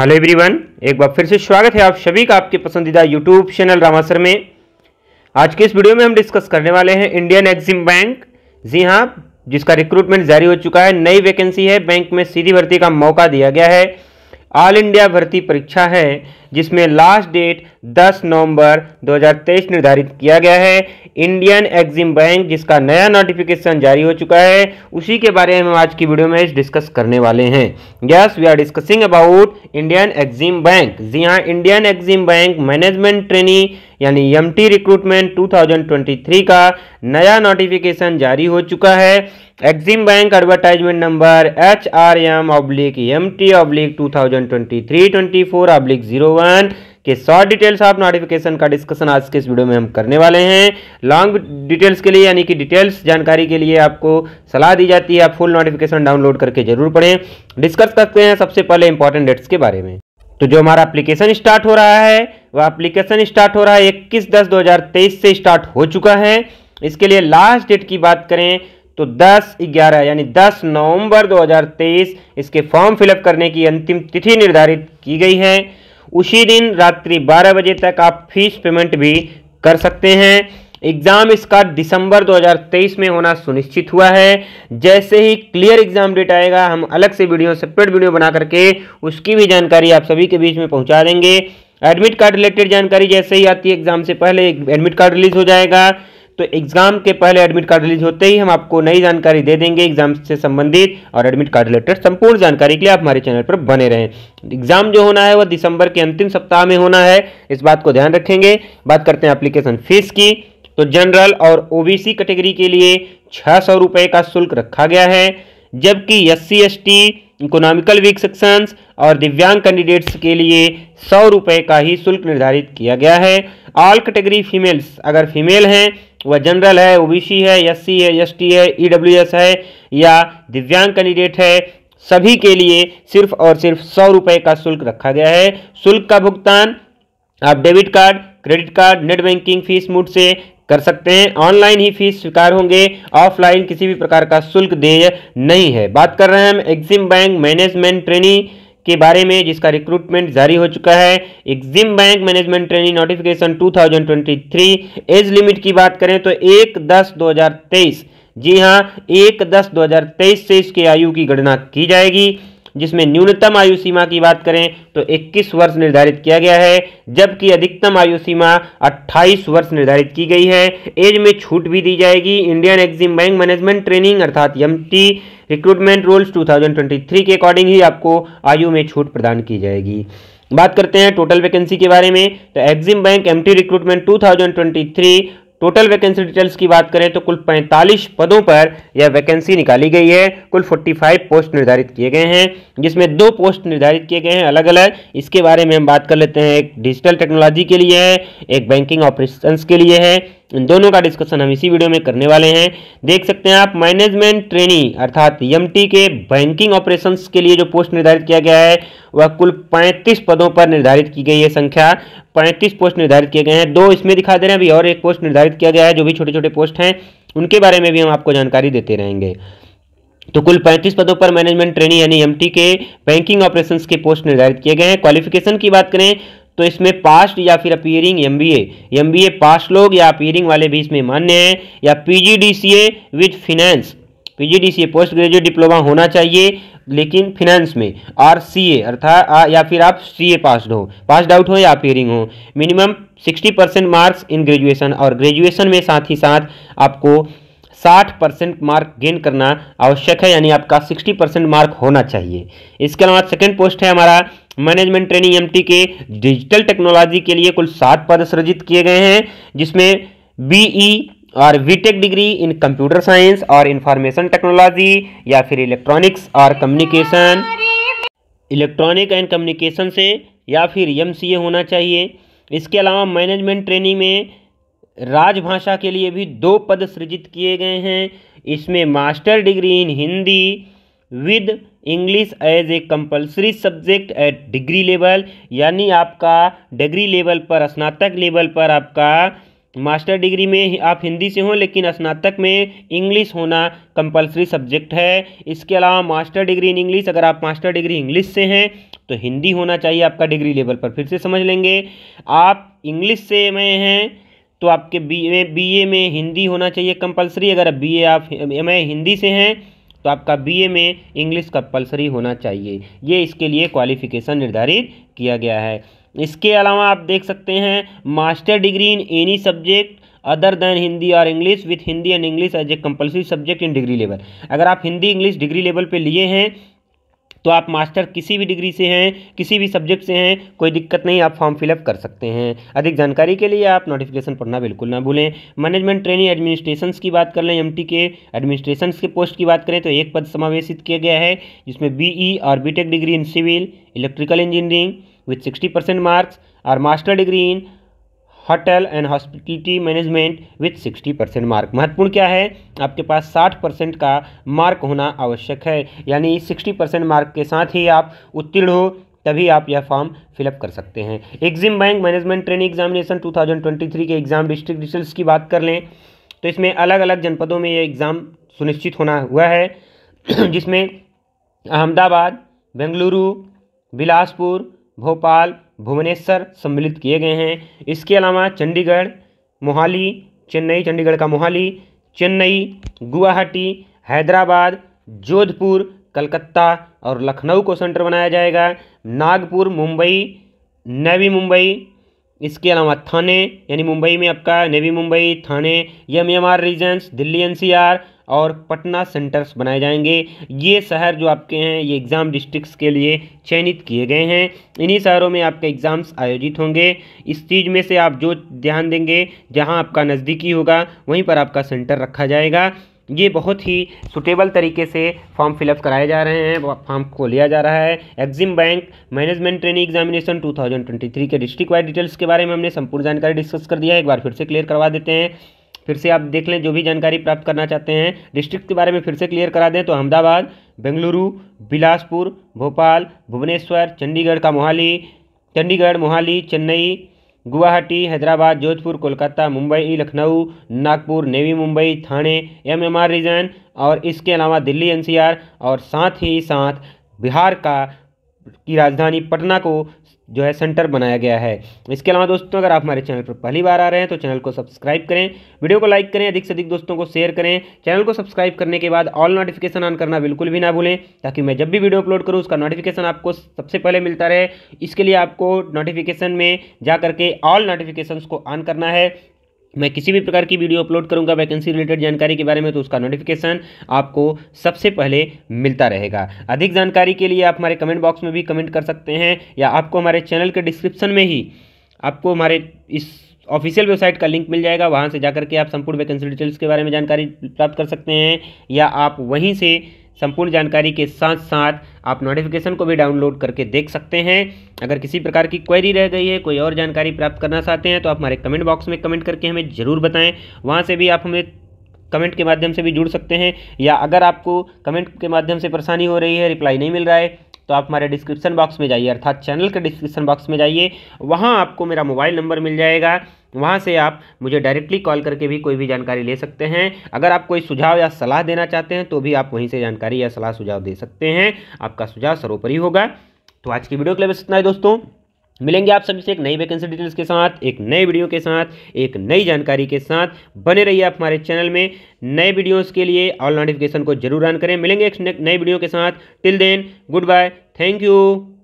hello everyone एक बार फिर से स्वागत है आप सभी का आपके पसंदीदा यूट्यूब चैनल रामासर में आज के इस वीडियो में हम डिस्कस करने वाले हैं इंडियन एक्सिम बैंक जी हाँ जिसका रिक्रूटमेंट जारी हो चुका है नई वैकेंसी है बैंक में सीधी भर्ती का मौका दिया गया है ऑल इंडिया भर्ती परीक्षा है जिसमें लास्ट डेट 10 नवंबर 2023 निर्धारित किया गया है इंडियन एग्जिम बैंक जिसका नया नोटिफिकेशन जारी हो चुका है उसी के बारे में हम आज की वीडियो में डिस्कस करने वाले हैं yes we are discussing about Indian EXIM bank जी हाँ Indian EXIM bank management trainee यानी एम रिक्रूटमेंट 2023 का नया नोटिफिकेशन जारी हो चुका है Exim bank advertisement number H R M oblique M T oblique two thousand twenty three twenty four oblique zero one के शॉर्ट डिटेल्स ऑफ नोटिफिकेशन का डिस्कशन आज के इस वीडियो में हम करने वाले हैं लॉन्ग डिटेल्स के लिए यानी कि डिटेल्स जानकारी के लिए आपको सलाह दी जाती है आप फुल नोटिफिकेशन डाउनलोड करके जरूर पढ़ें डिस्कस करते हैं सबसे पहले इंपॉर्टेंट डेट्स के बारे में तो जो हमारा एप्लीकेशन स्टार्ट हो रहा है वह एप्लीकेशन स्टार्ट हो रहा है इक्कीस दस दो से स्टार्ट हो चुका है इसके लिए लास्ट डेट की बात करें तो 10 ग्यारह यानी 10 नवंबर 2023 इसके फॉर्म फिलअप करने की अंतिम तिथि निर्धारित की गई है उसी दिन रात्रि 12 बजे तक आप फीस पेमेंट भी कर सकते हैं एग्ज़ाम इसका दिसंबर 2023 में होना सुनिश्चित हुआ है जैसे ही क्लियर एग्ज़ाम डेट आएगा हम अलग से वीडियो सेपरेट वीडियो बना करके उसकी भी जानकारी आप सभी के बीच में पहुंचा देंगे एडमिट कार्ड रिलेटेड जानकारी जैसे ही आती है एग्ज़ाम से पहले एडमिट कार्ड रिलीज़ हो जाएगा तो एग्ज़ाम के पहले एडमिट कार्ड रिलीज होते ही हम आपको नई जानकारी दे देंगे एग्जाम से संबंधित और एडमिट कार्ड रिलेटेड संपूर्ण जानकारी के लिए आप हमारे चैनल पर बने रहें एग्जाम जो होना है वह दिसंबर के अंतिम सप्ताह में होना है इस बात को ध्यान रखेंगे बात करते हैं अप्लीकेशन फीस की तो जनरल और ओ कैटेगरी के लिए छः सौ रुपये का शुल्क रखा गया है जबकि S C S T economical weak sections और दिव्यांग कैंडिडेट्स के लिए सौ रुपये का ही शुल्क निर्धारित किया गया है ऑल कैटेगरी फीमेल्स अगर फीमेल हैं वह जनरल है ओबीसी है एस सी है एस टी है ई e है या दिव्यांग कैंडिडेट है सभी के लिए सिर्फ और सिर्फ सौ रुपये का शुल्क रखा गया है शुल्क का भुगतान आप debit card credit card net banking fees mode से कर सकते हैं ऑनलाइन ही फीस स्वीकार होंगे ऑफलाइन किसी भी प्रकार का शुल्क देय नहीं है बात कर रहे हैं हम एक्सिम बैंक मैनेजमेंट ट्रेनिंग के बारे में जिसका रिक्रूटमेंट जारी हो चुका है EXIM bank management training notification 2023 age limit की बात करें तो एक दस दो जी हाँ एक दस दो से इसके आयु की गणना की जाएगी जिसमें न्यूनतम आयु सीमा की बात करें तो 21 वर्ष निर्धारित किया गया है जबकि अधिकतम आयु सीमा 28 वर्ष निर्धारित की गई है एज में छूट भी दी जाएगी Indian EXIM bank management training अर्थात एम रिक्रूटमेंट रूल्स 2023 के अकॉर्डिंग ही आपको आयु में छूट प्रदान की जाएगी बात करते हैं टोटल वैकेंसी के बारे में तो EXIM bank MT recruitment 2023 total vacancy details की बात करें तो कुल 45 पदों पर यह वैकेंसी निकाली गई है कुल 45 पोस्ट निर्धारित किए गए हैं जिसमें दो पोस्ट निर्धारित किए गए हैं अलग अलग इसके बारे में हम बात कर लेते हैं एक डिजिटल टेक्नोलॉजी के लिए है एक बैंकिंग ऑपरेशंस के लिए है इन दोनों का डिस्कशन हम इसी वीडियो में करने वाले हैं देख सकते हैं आप मैनेजमेंट ट्रेनी अर्थात एम के बैंकिंग ऑपरेशंस के लिए जो पोस्ट निर्धारित किया गया है वह कुल 35 पदों पर निर्धारित की गई है संख्या 35 पोस्ट निर्धारित किए गए हैं दो इसमें दिखा दे रहे हैं अभी और एक पोस्ट निर्धारित किया गया है जो भी छोटे छोटे पोस्ट हैं उनके बारे में भी हम आपको जानकारी देते रहेंगे तो कुल 35 पदों पर मैनेजमेंट ट्रेनिंग यानी एमटी के बैंकिंग ऑपरेशंस के पोस्ट निर्धारित किए गए हैं क्वालिफिकेशन की बात करें तो इसमें पास्ट या फिर appearing M B M B A past लोग या अपीयरिंग वाले भी इसमें मान्य हैं या P G D C A with finance P G D C A post graduate diploma होना चाहिए लेकिन फिनेंस में आर सी ए अर्थात या फिर आप सी ए पास्ड हो पास्ड आउट हो या अपीयरिंग हो minimum sixty percent marks in graduation और ग्रेजुएशन में साथ ही साथ आपको साठ परसेंट मार्क गेन करना आवश्यक है यानी आपका सिक्सटी परसेंट मार्क होना चाहिए इसके अलावा सेकेंड पोस्ट है हमारा मैनेजमेंट ट्रेनिंग एमटी के डिजिटल टेक्नोलॉजी के लिए कुल सात पद सृजित किए गए हैं जिसमें बीई e और B Tech degree in computer science और इंफॉर्मेशन टेक्नोलॉजी या फिर इलेक्ट्रॉनिक्स और कम्युनिकेशन इलेक्ट्रॉनिक एंड कम्युनिकेशन से या फिर एम होना चाहिए इसके अलावा मैनेजमेंट ट्रेनिंग में राजभाषा के लिए भी दो पद सृजित किए गए हैं इसमें master degree in Hindi with English as a compulsory subject at degree level यानी आपका डिग्री लेवल पर स्नातक लेवल पर आपका मास्टर डिग्री में आप हिंदी से हों लेकिन स्नातक में इंग्लिश होना कंपलसरी सब्जेक्ट है इसके अलावा मास्टर डिग्री इन इंग्लिश अगर आप मास्टर डिग्री इंग्लिश से हैं तो हिंदी होना चाहिए आपका डिग्री लेवल पर फिर से समझ लेंगे आप इंग्लिश से में हैं तो आपके बी ए बी ए में हिंदी होना चाहिए कंपलसरी अगर बी ए आप एम हिंदी से हैं तो आपका बीए में इंग्लिश कंपलसरी होना चाहिए ये इसके लिए क्वालिफिकेशन निर्धारित किया गया है इसके अलावा आप देख सकते हैं master degree in any subject other than Hindi और English with Hindi and English as a compulsory subject in degree level अगर आप हिंदी इंग्लिश डिग्री लेवल पे लिए हैं तो आप मास्टर किसी भी डिग्री से हैं किसी भी सब्जेक्ट से हैं कोई दिक्कत नहीं आप फॉर्म फिलअप कर सकते हैं अधिक जानकारी के लिए आप नोटिफिकेशन पढ़ना बिल्कुल ना भूलें मैनेजमेंट ट्रेनिंग एडमिनिस्ट्रेशन की बात कर लें एम के एडमिनिस्ट्रेशन के पोस्ट की बात करें तो एक पद समावेशित किया गया है जिसमें बी e और B degree in civil electrical engineering with sixty percent marks और master degree in hotel and hospitality management with 60 percent mark महत्वपूर्ण क्या है आपके पास 60 परसेंट का मार्क होना आवश्यक है यानी 60 परसेंट मार्क के साथ ही आप उत्तीर्ण हो तभी आप यह फॉर्म फिलअप कर सकते हैं EXIM bank management training examination 2023 के एग्ज़ाम डिस्ट्रिक्ट रिजल्ट की बात कर लें तो इसमें अलग अलग जनपदों में यह एग्ज़ाम सुनिश्चित होना हुआ है जिसमें अहमदाबाद बेंगलुरु बिलासपुर भोपाल भुवनेश्वर सम्मिलित किए गए हैं इसके अलावा चंडीगढ़ मोहाली चेन्नई चंडीगढ़ का मोहाली चेन्नई गुवाहाटी हैदराबाद जोधपुर कलकत्ता और लखनऊ को सेंटर बनाया जाएगा नागपुर मुंबई नवी मुंबई इसके अलावा थाने यानी मुंबई में आपका Navi Mumbai Thane M M R regions Delhi NCR और पटना सेंटर्स बनाए जाएंगे ये शहर जो आपके हैं ये एग्ज़ाम डिस्ट्रिक्ट्स के लिए चयनित किए गए हैं इन्हीं शहरों में आपके एग्ज़ाम्स आयोजित होंगे इस चीज़ में से आप जो ध्यान देंगे जहाँ आपका नज़दीकी होगा वहीं पर आपका सेंटर रखा जाएगा ये बहुत ही सुटेबल तरीके से फॉर्म फिलअप कराए जा रहे हैं फॉर्म को लिया जा रहा है EXIM bank management training examination 2023 के डिस्ट्रिक्ट वाइड डिटेल्स के बारे में हमने संपूर्ण जानकारी डिस्कस कर दिया है एक बार फिर से क्लियर करवा देते हैं फिर से आप देख लें जो भी जानकारी प्राप्त करना चाहते हैं डिस्ट्रिक्ट के बारे में फिर से क्लियर करा दें तो अहमदाबाद बेंगलुरु बिलासपुर भोपाल भुवनेश्वर चंडीगढ़ का Mohali Chandigarh Mohali Chennai Guwahati Hyderabad Jodhpur Kolkata Mumbai Lucknow Nagpur Navi Mumbai Thane M M R region और इसके अलावा दिल्ली एनसीआर और साथ ही साथ बिहार का की राजधानी पटना को जो है सेंटर बनाया गया है इसके अलावा दोस्तों अगर आप हमारे चैनल पर पहली बार आ रहे हैं तो चैनल को सब्सक्राइब करें वीडियो को लाइक करें अधिक से अधिक दोस्तों को शेयर करें चैनल को सब्सक्राइब करने के बाद ऑल नोटिफिकेशन ऑन करना बिल्कुल भी ना भूलें ताकि मैं जब भी वीडियो अपलोड करूँ उसका नोटिफिकेशन आपको सबसे पहले मिलता रहे इसके लिए आपको नोटिफिकेशन में जा करके ऑल नोटिफिकेशन को ऑन करना है मैं किसी भी प्रकार की वीडियो अपलोड करूंगा वैकेंसी रिलेटेड जानकारी के बारे में तो उसका नोटिफिकेशन आपको सबसे पहले मिलता रहेगा अधिक जानकारी के लिए आप हमारे कमेंट बॉक्स में भी कमेंट कर सकते हैं या आपको हमारे चैनल के डिस्क्रिप्शन में ही आपको हमारे इस ऑफिशियल वेबसाइट का लिंक मिल जाएगा वहाँ से जाकर के आप संपूर्ण वैकेंसी डिटेल्स के बारे में जानकारी प्राप्त कर सकते हैं या आप वहीं से संपूर्ण जानकारी के साथ साथ आप नोटिफिकेशन को भी डाउनलोड करके देख सकते हैं अगर किसी प्रकार की क्वेरी रह गई है कोई और जानकारी प्राप्त करना चाहते हैं तो आप हमारे कमेंट बॉक्स में कमेंट करके हमें ज़रूर बताएं वहाँ से भी आप हमें कमेंट के माध्यम से भी जुड़ सकते हैं या अगर आपको कमेंट के माध्यम से परेशानी हो रही है रिप्लाई नहीं मिल रहा है तो आप हमारे डिस्क्रिप्शन बॉक्स में जाइए अर्थात चैनल के डिस्क्रिप्शन बॉक्स में जाइए वहाँ आपको मेरा मोबाइल नंबर मिल जाएगा वहाँ से आप मुझे डायरेक्टली कॉल करके भी कोई भी जानकारी ले सकते हैं अगर आप कोई सुझाव या सलाह देना चाहते हैं तो भी आप वहीं से जानकारी या सलाह सुझाव दे सकते हैं आपका सुझाव सर्वोपरि होगा तो आज की वीडियो के लिए बस इतना है दोस्तों मिलेंगे आप सभी से एक नई वैकेंसी डिटेल्स के साथ एक नए वीडियो के साथ एक नई जानकारी के साथ बने रहिए आप हमारे चैनल में नए वीडियोस के लिए ऑल नोटिफिकेशन को जरूर ऑन करें मिलेंगे एक नए वीडियो के साथ till then good bye thank you